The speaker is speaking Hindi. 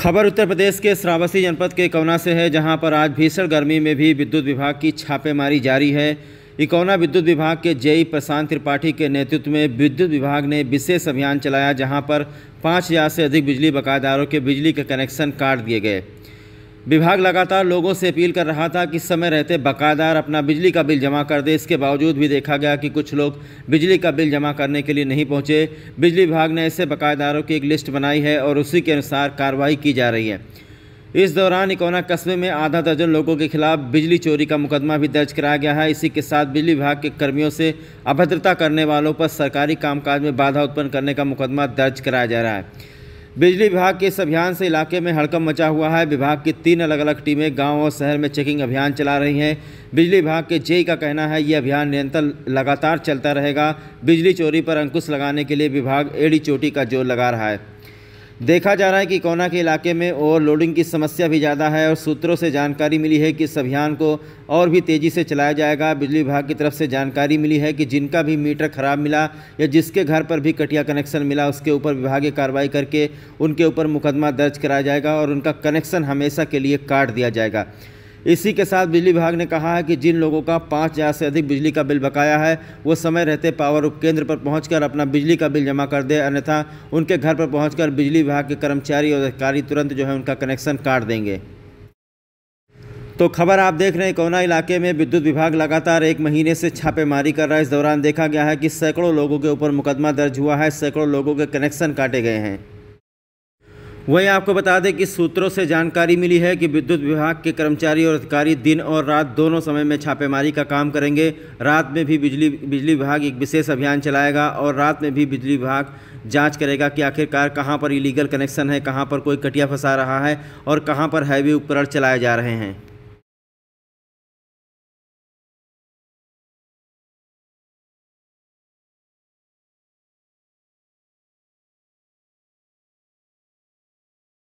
खबर उत्तर प्रदेश के श्रावस्ती जनपद के इकौना से है जहां पर आज भीषण गर्मी में भी विद्युत विभाग की छापेमारी जारी है इकौना विद्युत विभाग के जेई प्रशांत त्रिपाठी के नेतृत्व में विद्युत विभाग ने विशेष अभियान चलाया जहां पर 5000 से अधिक बिजली बकायेदारों के बिजली के कनेक्शन काट दिए गए विभाग लगातार लोगों से अपील कर रहा था कि समय रहते बकायदार अपना बिजली का बिल जमा कर दे इसके बावजूद भी देखा गया कि कुछ लोग बिजली का बिल जमा करने के लिए नहीं पहुंचे बिजली विभाग ने ऐसे बकायेदारों की एक लिस्ट बनाई है और उसी के अनुसार कार्रवाई की जा रही है इस दौरान इकोना कस्बे में आधा दर्जन लोगों के खिलाफ बिजली चोरी का मुकदमा भी दर्ज कराया गया है इसी के साथ बिजली विभाग के कर्मियों से अभद्रता करने वालों पर सरकारी कामकाज में बाधा उत्पन्न करने का मुकदमा दर्ज कराया जा रहा है बिजली विभाग के इस अभियान से इलाके में हड़कम मचा हुआ है विभाग की तीन अलग अलग टीमें गांव और शहर में चेकिंग अभियान चला रही हैं बिजली विभाग के जेई का कहना है ये अभियान निरंतर लगातार चलता रहेगा बिजली चोरी पर अंकुश लगाने के लिए विभाग एड़ी चोटी का जोर लगा रहा है देखा जा रहा है कि कोना के इलाके में ओवरलोडिंग की समस्या भी ज़्यादा है और सूत्रों से जानकारी मिली है कि इस अभियान को और भी तेज़ी से चलाया जाएगा बिजली विभाग की तरफ से जानकारी मिली है कि जिनका भी मीटर खराब मिला या जिसके घर पर भी कटिया कनेक्शन मिला उसके ऊपर विभागीय कार्रवाई करके उनके ऊपर मुकदमा दर्ज कराया जाएगा और उनका कनेक्शन हमेशा के लिए काट दिया जाएगा इसी के साथ बिजली विभाग ने कहा है कि जिन लोगों का पाँच हज़ार से अधिक बिजली का बिल बकाया है वो समय रहते पावर उपकेंद्र पर पहुंचकर अपना बिजली का बिल जमा कर दे अन्यथा उनके घर पर पहुंचकर बिजली विभाग के कर्मचारी और अधिकारी तुरंत जो है उनका कनेक्शन काट देंगे तो खबर आप देख रहे हैं कोना इलाके में विद्युत विभाग लगातार एक महीने से छापेमारी कर रहा है इस दौरान देखा गया है कि सैकड़ों लोगों के ऊपर मुकदमा दर्ज हुआ है सैकड़ों लोगों के कनेक्शन काटे गए हैं वहीं आपको बता दें कि सूत्रों से जानकारी मिली है कि विद्युत विभाग के कर्मचारी और अधिकारी दिन और रात दोनों समय में छापेमारी का काम करेंगे रात में भी बिजली बिजली विभाग एक विशेष अभियान चलाएगा और रात में भी बिजली विभाग जांच करेगा कि आखिरकार कहां पर इलीगल कनेक्शन है कहां पर कोई कटिया फंसा रहा है और कहाँ पर हैवी उपकरण चलाए जा रहे हैं